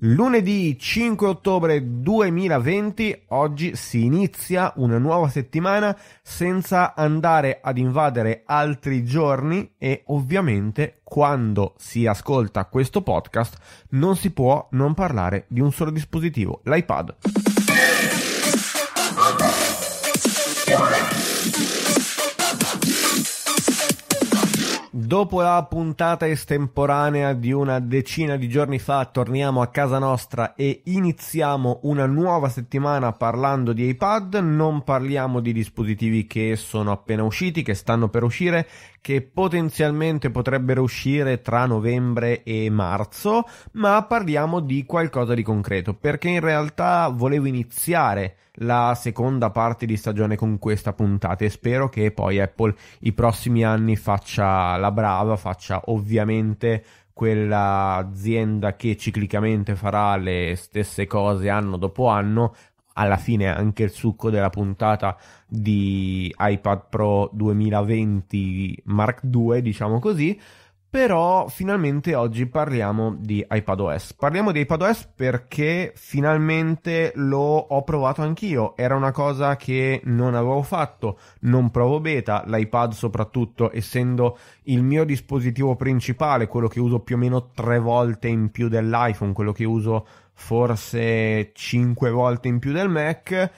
Lunedì 5 ottobre 2020, oggi si inizia una nuova settimana senza andare ad invadere altri giorni e ovviamente quando si ascolta questo podcast non si può non parlare di un solo dispositivo, l'iPad. Dopo la puntata estemporanea di una decina di giorni fa torniamo a casa nostra e iniziamo una nuova settimana parlando di iPad, non parliamo di dispositivi che sono appena usciti, che stanno per uscire, che potenzialmente potrebbero uscire tra novembre e marzo, ma parliamo di qualcosa di concreto, perché in realtà volevo iniziare la seconda parte di stagione con questa puntata e spero che poi Apple i prossimi anni faccia la brava, faccia ovviamente quell'azienda che ciclicamente farà le stesse cose anno dopo anno, alla fine anche il succo della puntata di iPad Pro 2020 Mark II, diciamo così. Però finalmente oggi parliamo di iPadOS. Parliamo di iPadOS perché finalmente lo ho provato anch'io. Era una cosa che non avevo fatto. Non provo beta. L'iPad soprattutto, essendo il mio dispositivo principale, quello che uso più o meno tre volte in più dell'iPhone, quello che uso forse 5 volte in più del Mac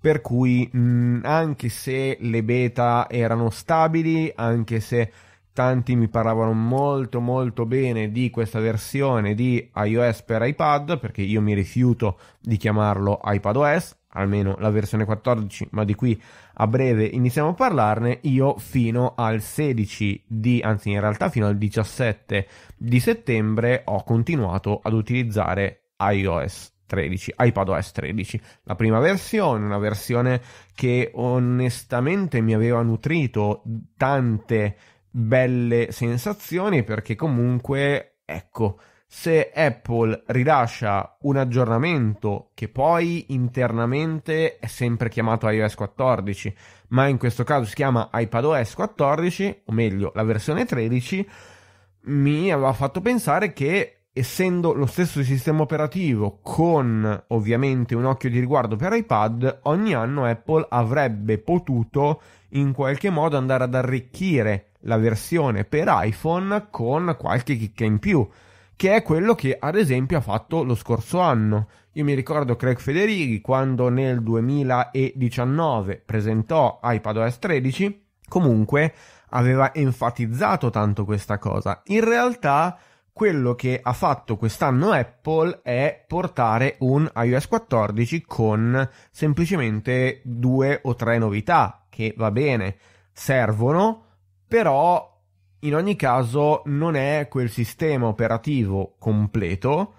per cui mh, anche se le beta erano stabili, anche se tanti mi parlavano molto molto bene di questa versione di iOS per iPad, perché io mi rifiuto di chiamarlo iPadOS, almeno la versione 14, ma di qui a breve iniziamo a parlarne, io fino al 16 di, anzi in realtà fino al 17 di settembre ho continuato ad utilizzare iOS 13, iPadOS 13, la prima versione, una versione che onestamente mi aveva nutrito tante belle sensazioni perché comunque, ecco, se Apple rilascia un aggiornamento che poi internamente è sempre chiamato iOS 14, ma in questo caso si chiama iPadOS 14, o meglio la versione 13, mi aveva fatto pensare che essendo lo stesso sistema operativo con ovviamente un occhio di riguardo per iPad, ogni anno Apple avrebbe potuto in qualche modo andare ad arricchire la versione per iPhone con qualche chicca in più, che è quello che ad esempio ha fatto lo scorso anno. Io mi ricordo Craig Federighi quando nel 2019 presentò iPadOS 13, comunque aveva enfatizzato tanto questa cosa. In realtà quello che ha fatto quest'anno Apple è portare un iOS 14 con semplicemente due o tre novità che va bene, servono, però in ogni caso non è quel sistema operativo completo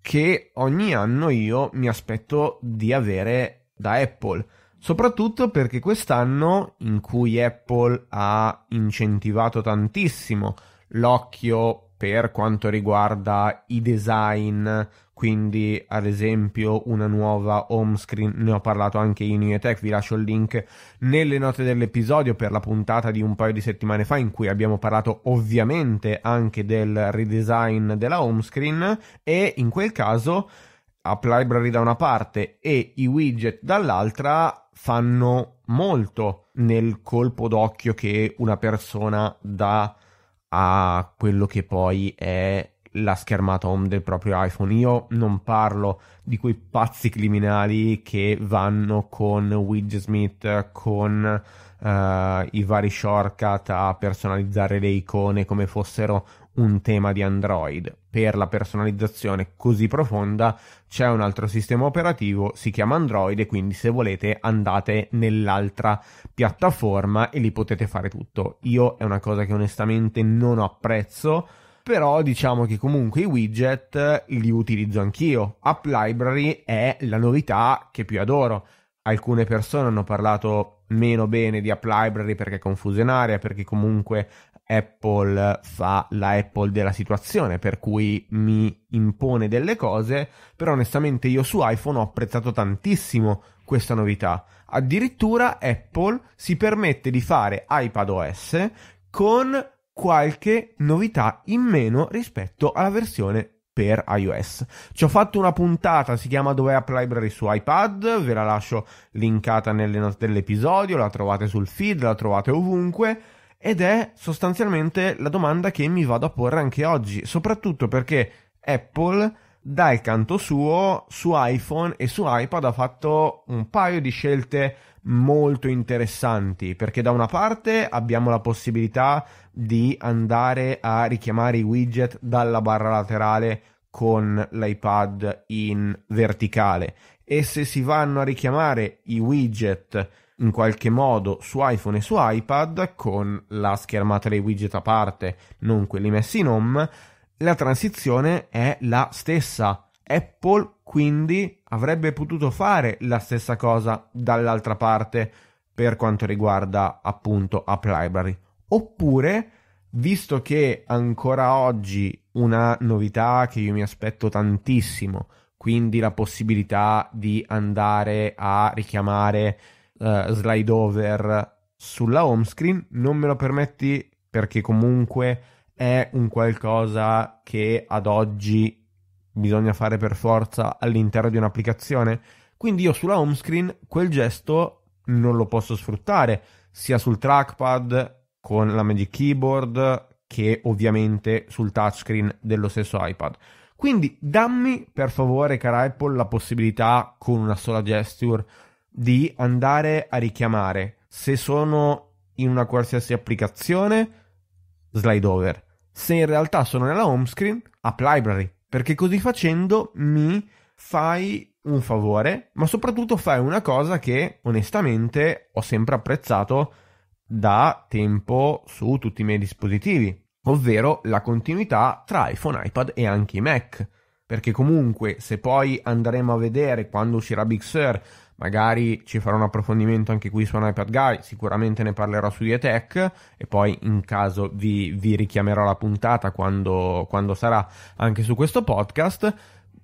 che ogni anno io mi aspetto di avere da Apple. Soprattutto perché quest'anno, in cui Apple ha incentivato tantissimo l'occhio per quanto riguarda i design, quindi ad esempio una nuova home screen, ne ho parlato anche in Uniotech, vi lascio il link nelle note dell'episodio per la puntata di un paio di settimane fa in cui abbiamo parlato ovviamente anche del redesign della home screen e in quel caso App Library da una parte e i widget dall'altra fanno molto nel colpo d'occhio che una persona dà a quello che poi è la schermata home del proprio iPhone. Io non parlo di quei pazzi criminali che vanno con Widget con uh, i vari shortcut a personalizzare le icone come fossero un tema di Android. Per la personalizzazione così profonda c'è un altro sistema operativo, si chiama Android e quindi se volete andate nell'altra piattaforma e lì potete fare tutto. Io è una cosa che onestamente non apprezzo però diciamo che comunque i widget li utilizzo anch'io. App Library è la novità che più adoro. Alcune persone hanno parlato meno bene di App Library perché è confusionaria, perché comunque Apple fa la Apple della situazione, per cui mi impone delle cose, però onestamente io su iPhone ho apprezzato tantissimo questa novità. Addirittura Apple si permette di fare iPadOS con qualche novità in meno rispetto alla versione per iOS. Ci ho fatto una puntata, si chiama Dove App Library su iPad, ve la lascio linkata nelle note dell'episodio, la trovate sul feed, la trovate ovunque ed è sostanzialmente la domanda che mi vado a porre anche oggi, soprattutto perché Apple dal canto suo su iPhone e su iPad ha fatto un paio di scelte molto interessanti perché da una parte abbiamo la possibilità di andare a richiamare i widget dalla barra laterale con l'iPad in verticale e se si vanno a richiamare i widget in qualche modo su iPhone e su iPad con la schermata dei widget a parte, non quelli messi in home, la transizione è la stessa. Apple quindi avrebbe potuto fare la stessa cosa dall'altra parte per quanto riguarda appunto App Library. Oppure, visto che ancora oggi una novità che io mi aspetto tantissimo, quindi la possibilità di andare a richiamare uh, slide over sulla home screen, non me lo permetti perché comunque è un qualcosa che ad oggi bisogna fare per forza all'interno di un'applicazione. Quindi io sulla home screen quel gesto non lo posso sfruttare, sia sul trackpad con la Magic Keyboard che ovviamente sul touchscreen dello stesso iPad. Quindi dammi per favore, cara Apple, la possibilità con una sola gesture di andare a richiamare. Se sono in una qualsiasi applicazione, slide over. Se in realtà sono nella home screen, app library, perché così facendo mi fai un favore, ma soprattutto fai una cosa che onestamente ho sempre apprezzato da tempo su tutti i miei dispositivi, ovvero la continuità tra iPhone, iPad e anche i Mac. Perché comunque se poi andremo a vedere quando uscirà Big Sur magari ci farò un approfondimento anche qui su un iPad Guy, sicuramente ne parlerò su Yetech e poi in caso vi, vi richiamerò la puntata quando, quando sarà anche su questo podcast.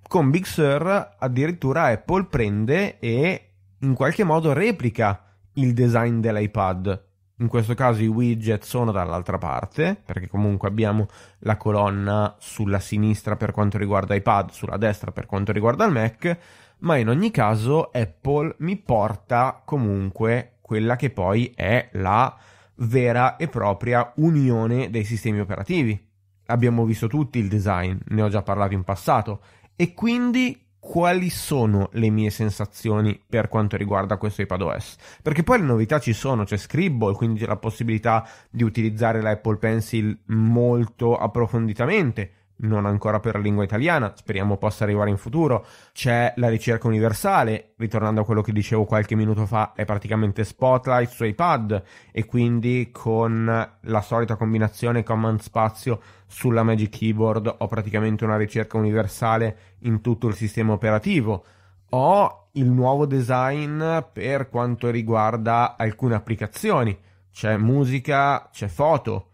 Con Big Sur addirittura Apple prende e in qualche modo replica il design dell'iPad. In questo caso i widget sono dall'altra parte, perché comunque abbiamo la colonna sulla sinistra per quanto riguarda iPad, sulla destra per quanto riguarda il Mac, ma in ogni caso Apple mi porta comunque quella che poi è la vera e propria unione dei sistemi operativi. Abbiamo visto tutti il design, ne ho già parlato in passato, e quindi quali sono le mie sensazioni per quanto riguarda questo iPadOS? Perché poi le novità ci sono, c'è Scribble, quindi c'è la possibilità di utilizzare l'Apple Pencil molto approfonditamente, non ancora per la lingua italiana, speriamo possa arrivare in futuro. C'è la ricerca universale, ritornando a quello che dicevo qualche minuto fa, è praticamente Spotlight su iPad e quindi con la solita combinazione command spazio sulla Magic Keyboard ho praticamente una ricerca universale in tutto il sistema operativo. Ho il nuovo design per quanto riguarda alcune applicazioni. C'è musica, c'è foto,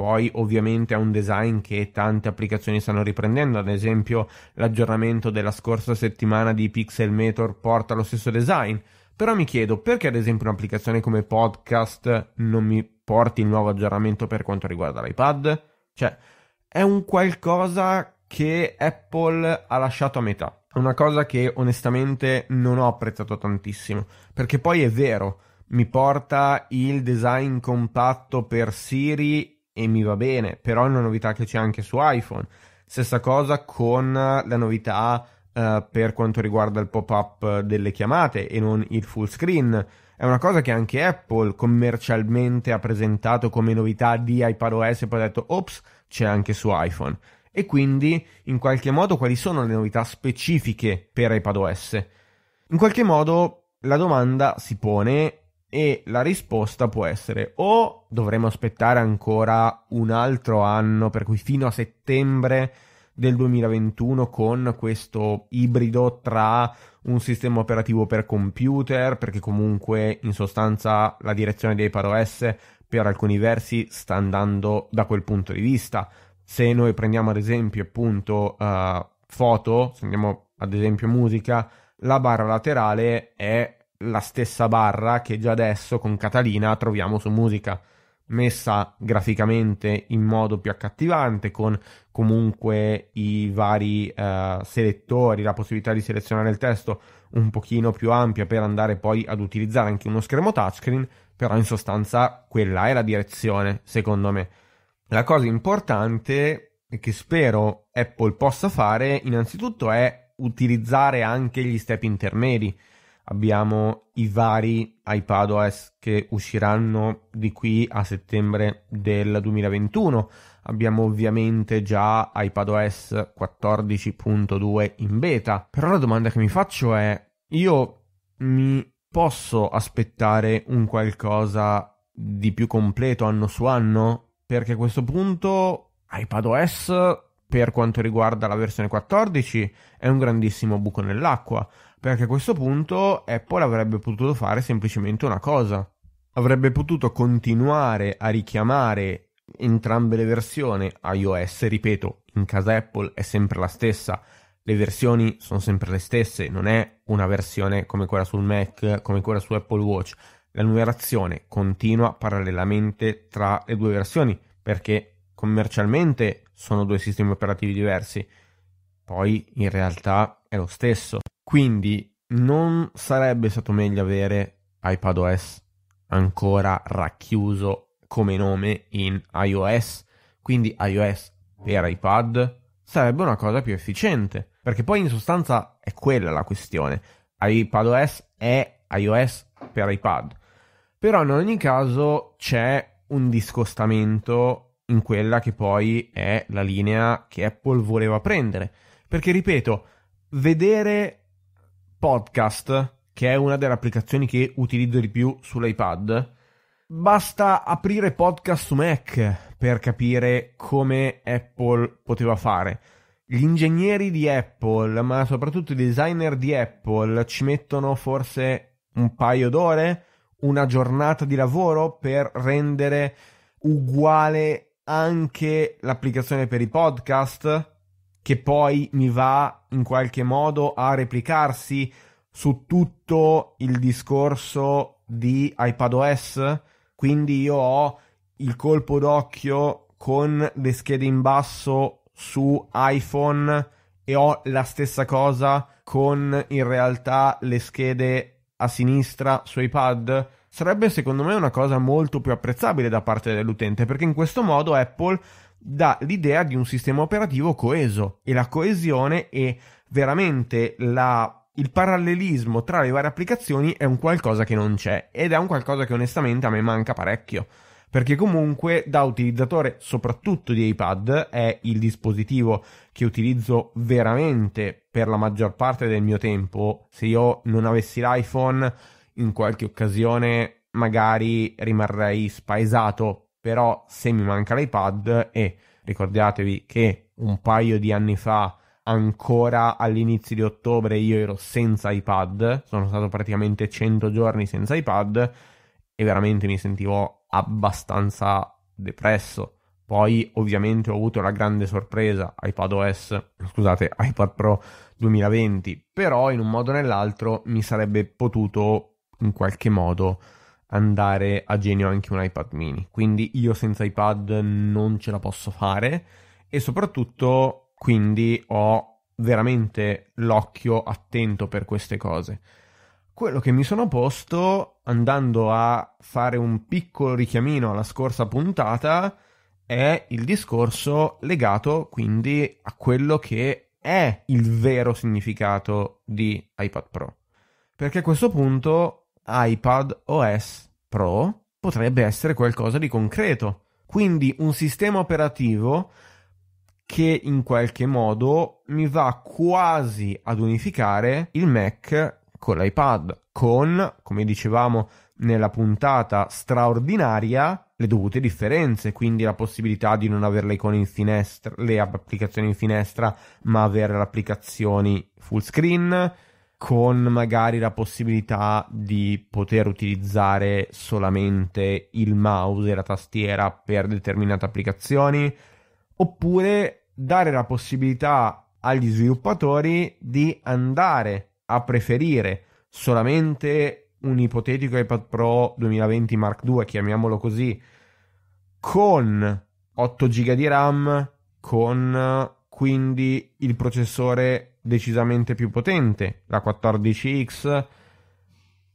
poi ovviamente ha un design che tante applicazioni stanno riprendendo, ad esempio l'aggiornamento della scorsa settimana di Pixel Meter porta lo stesso design. Però mi chiedo perché ad esempio un'applicazione come Podcast non mi porti il nuovo aggiornamento per quanto riguarda l'iPad? Cioè, è un qualcosa che Apple ha lasciato a metà. È una cosa che onestamente non ho apprezzato tantissimo, perché poi è vero, mi porta il design compatto per Siri e mi va bene, però è una novità che c'è anche su iPhone. Stessa cosa con la novità eh, per quanto riguarda il pop-up delle chiamate e non il full screen. È una cosa che anche Apple commercialmente ha presentato come novità di iPadOS e poi ha detto ops, c'è anche su iPhone. E quindi, in qualche modo, quali sono le novità specifiche per iPadOS? In qualche modo, la domanda si pone e la risposta può essere o dovremo aspettare ancora un altro anno, per cui fino a settembre del 2021 con questo ibrido tra un sistema operativo per computer, perché comunque in sostanza la direzione di iPadOS per alcuni versi sta andando da quel punto di vista. Se noi prendiamo ad esempio appunto uh, foto, se andiamo ad esempio musica, la barra laterale è la stessa barra che già adesso con Catalina troviamo su musica messa graficamente in modo più accattivante con comunque i vari eh, selettori, la possibilità di selezionare il testo un pochino più ampia per andare poi ad utilizzare anche uno schermo touchscreen, però in sostanza quella è la direzione, secondo me. La cosa importante che spero Apple possa fare innanzitutto è utilizzare anche gli step intermedi abbiamo i vari iPadOS che usciranno di qui a settembre del 2021. Abbiamo ovviamente già iPadOS 14.2 in beta. Però la domanda che mi faccio è: io mi posso aspettare un qualcosa di più completo anno su anno? Perché a questo punto iPadOS per quanto riguarda la versione 14 è un grandissimo buco nell'acqua perché a questo punto Apple avrebbe potuto fare semplicemente una cosa. Avrebbe potuto continuare a richiamare entrambe le versioni iOS, ripeto, in casa Apple è sempre la stessa, le versioni sono sempre le stesse, non è una versione come quella sul Mac, come quella su Apple Watch. La numerazione continua parallelamente tra le due versioni perché commercialmente sono due sistemi operativi diversi. Poi in realtà è lo stesso. Quindi non sarebbe stato meglio avere iPadOS ancora racchiuso come nome in iOS, quindi iOS per iPad sarebbe una cosa più efficiente, perché poi in sostanza è quella la questione. iPadOS è iOS per iPad. Però in ogni caso c'è un discostamento in quella che poi è la linea che Apple voleva prendere, perché ripeto, vedere Podcast, che è una delle applicazioni che utilizzo di più sull'iPad, basta aprire podcast su Mac per capire come Apple poteva fare. Gli ingegneri di Apple, ma soprattutto i designer di Apple, ci mettono forse un paio d'ore, una giornata di lavoro per rendere uguale anche l'applicazione per i podcast che poi mi va in qualche modo a replicarsi su tutto il discorso di iPadOS. Quindi io ho il colpo d'occhio con le schede in basso su iPhone e ho la stessa cosa con in realtà le schede a sinistra su iPad. Sarebbe secondo me una cosa molto più apprezzabile da parte dell'utente perché in questo modo Apple dà l'idea di un sistema operativo coeso e la coesione è veramente la il parallelismo tra le varie applicazioni è un qualcosa che non c'è ed è un qualcosa che onestamente a me manca parecchio. Perché comunque da utilizzatore soprattutto di iPad è il dispositivo che utilizzo veramente per la maggior parte del mio tempo. Se io non avessi l'iPhone in qualche occasione magari rimarrei spaesato però se mi manca l'iPad e ricordatevi che un paio di anni fa ancora all'inizio di ottobre io ero senza iPad, sono stato praticamente 100 giorni senza iPad e veramente mi sentivo abbastanza depresso. Poi ovviamente ho avuto la grande sorpresa iPadOS, scusate, iPad Pro 2020, però in un modo o nell'altro mi sarebbe potuto in qualche modo andare a genio anche un iPad mini. Quindi io senza iPad non ce la posso fare e soprattutto quindi ho veramente l'occhio attento per queste cose. Quello che mi sono posto andando a fare un piccolo richiamino alla scorsa puntata è il discorso legato quindi a quello che è il vero significato di iPad Pro. Perché a questo punto iPad OS Pro potrebbe essere qualcosa di concreto. Quindi un sistema operativo che in qualche modo mi va quasi ad unificare il Mac con l'iPad, con, come dicevamo nella puntata straordinaria, le dovute differenze, quindi la possibilità di non avere le icone in finestra, le applicazioni in finestra, ma avere le applicazioni full screen, con magari la possibilità di poter utilizzare solamente il mouse e la tastiera per determinate applicazioni, oppure dare la possibilità agli sviluppatori di andare a preferire solamente un ipotetico iPad Pro 2020 Mark II, chiamiamolo così, con 8 GB di RAM, con quindi il processore decisamente più potente, la 14X,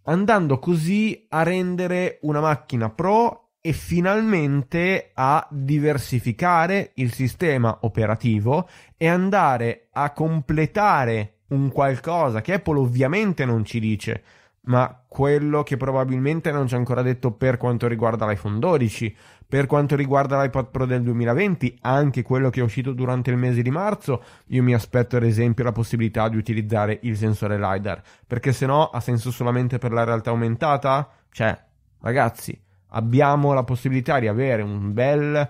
andando così a rendere una macchina pro e finalmente a diversificare il sistema operativo e andare a completare un qualcosa che Apple ovviamente non ci dice, ma quello che probabilmente non ci ha ancora detto per quanto riguarda l'iPhone 12, per quanto riguarda l'iPad Pro del 2020, anche quello che è uscito durante il mese di marzo, io mi aspetto ad esempio la possibilità di utilizzare il sensore LiDAR, perché se no ha senso solamente per la realtà aumentata? Cioè, ragazzi, abbiamo la possibilità di avere un bel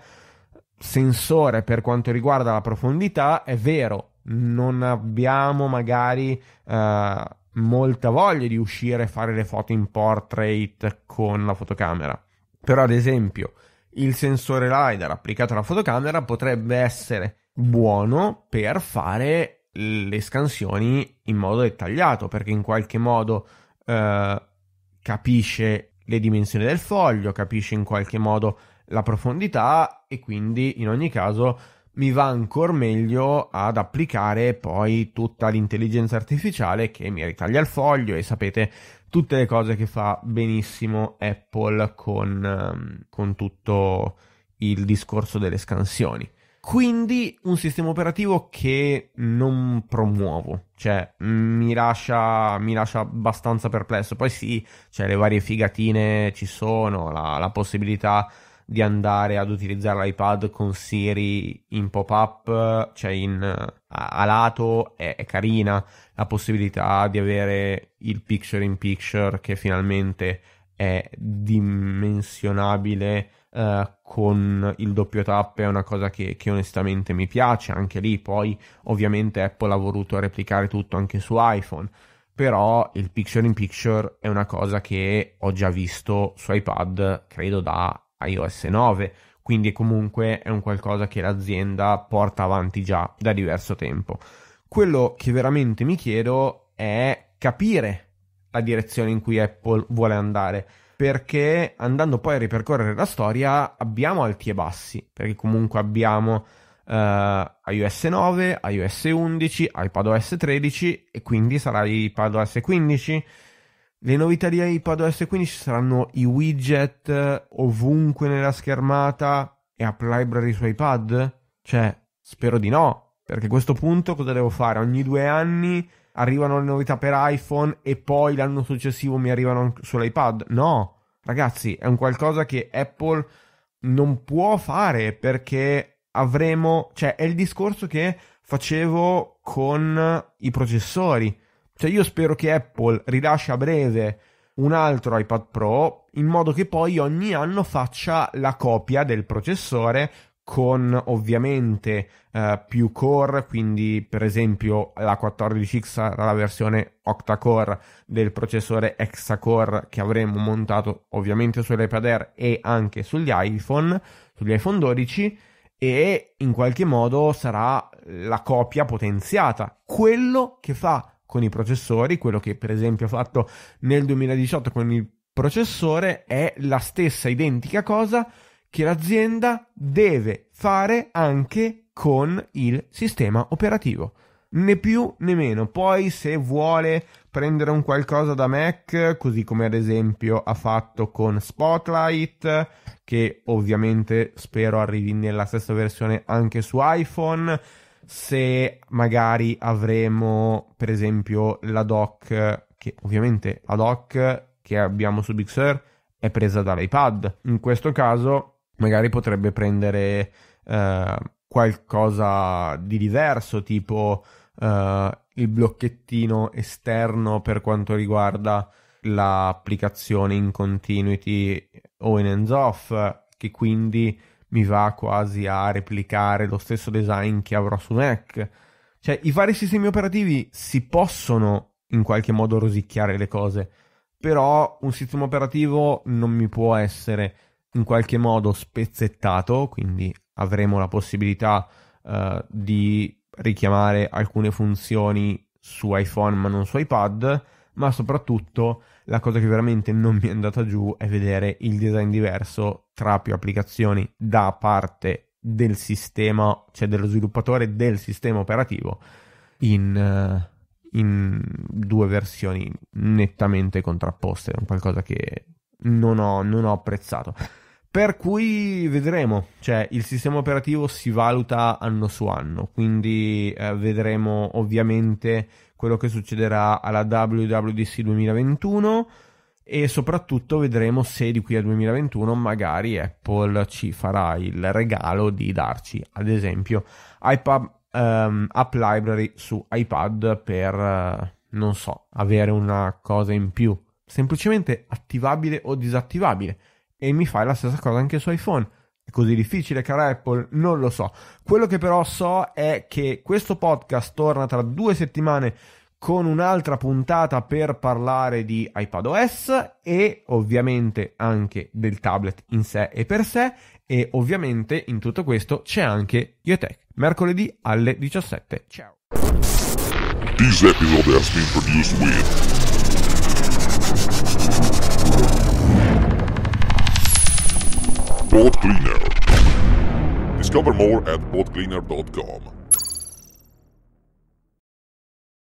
sensore per quanto riguarda la profondità, è vero, non abbiamo magari... Uh, molta voglia di uscire e fare le foto in portrait con la fotocamera. Però, ad esempio, il sensore LiDAR applicato alla fotocamera potrebbe essere buono per fare le scansioni in modo dettagliato, perché in qualche modo eh, capisce le dimensioni del foglio, capisce in qualche modo la profondità e quindi in ogni caso mi va ancora meglio ad applicare poi tutta l'intelligenza artificiale che mi ritaglia il foglio e sapete tutte le cose che fa benissimo Apple con, ehm, con tutto il discorso delle scansioni. Quindi un sistema operativo che non promuovo, cioè mi lascia, mi lascia abbastanza perplesso. Poi sì, cioè, le varie figatine ci sono, la, la possibilità di andare ad utilizzare l'iPad con Siri in pop-up, cioè in, a, a lato, è, è, carina. La possibilità di avere il picture in picture che finalmente è dimensionabile eh, con il doppio tap è una cosa che, che onestamente mi piace. Anche lì poi ovviamente Apple ha voluto replicare tutto anche su iPhone però il picture in picture è una cosa che ho già visto su iPad credo da iOS 9, quindi comunque è un qualcosa che l'azienda porta avanti già da diverso tempo. Quello che veramente mi chiedo è capire la direzione in cui Apple vuole andare, perché andando poi a ripercorrere la storia abbiamo alti e bassi, perché comunque abbiamo Uh, iOS 9, iOS 11, iPadOS 13 e quindi sarà iPadOS 15 le novità di iPadOS 15 saranno i widget eh, ovunque nella schermata e app library su iPad? Cioè, spero di no, perché a questo punto cosa devo fare? Ogni due anni arrivano le novità per iPhone e poi l'anno successivo mi arrivano sull'iPad? No, ragazzi, è un qualcosa che Apple non può fare perché avremo, cioè è il discorso che facevo con i processori cioè io spero che Apple rilascia a breve un altro iPad Pro in modo che poi ogni anno faccia la copia del processore con ovviamente eh, più core, quindi per esempio la 14X sarà la versione octa-core del processore hexa-core che avremmo montato ovviamente sull'iPad Air e anche sugli iPhone, sugli iPhone 12 e in qualche modo sarà la copia potenziata. Quello che fa con i processori, quello che per esempio ha fatto nel 2018 con il processore è la stessa identica cosa che l'azienda deve fare anche con il sistema operativo. Né più né meno. Poi se vuole prendere un qualcosa da Mac, così come ad esempio ha fatto con Spotlight, che ovviamente spero arrivi nella stessa versione anche su iPhone, se magari avremo per esempio la doc, che ovviamente la doc che abbiamo su Big Sur è presa dall'iPad, in questo caso magari potrebbe prendere eh, qualcosa di diverso, tipo eh, il blocchettino esterno per quanto riguarda l'applicazione in continuity o in hands off, che quindi mi va quasi a replicare lo stesso design che avrò su Mac. Cioè, i vari sistemi operativi si possono in qualche modo rosicchiare le cose, però un sistema operativo non mi può essere in qualche modo spezzettato, quindi avremo la possibilità uh, di richiamare alcune funzioni su iPhone ma non su iPad ma soprattutto la cosa che veramente non mi è andata giù è vedere il design diverso tra più applicazioni da parte del sistema, cioè dello sviluppatore del sistema operativo in, eh, in due versioni nettamente contrapposte, è qualcosa che non ho, non ho apprezzato. Per cui vedremo, cioè il sistema operativo si valuta anno su anno, quindi eh, vedremo ovviamente quello che succederà alla WWDC 2021 e soprattutto vedremo se di qui al 2021 magari Apple ci farà il regalo di darci ad esempio iPad, um, App Library su iPad per eh, non so, avere una cosa in più, semplicemente attivabile o disattivabile e mi fai la stessa cosa anche su iPhone è così difficile, cara Apple? Non lo so. Quello che però so è che questo podcast torna tra due settimane con un'altra puntata per parlare di iPadOS e ovviamente anche del tablet in sé e per sé e ovviamente in tutto questo c'è anche Iotech, mercoledì alle 17. Ciao! This episode has been produced with Bot Cleaner. Discover more at botcleaner.com.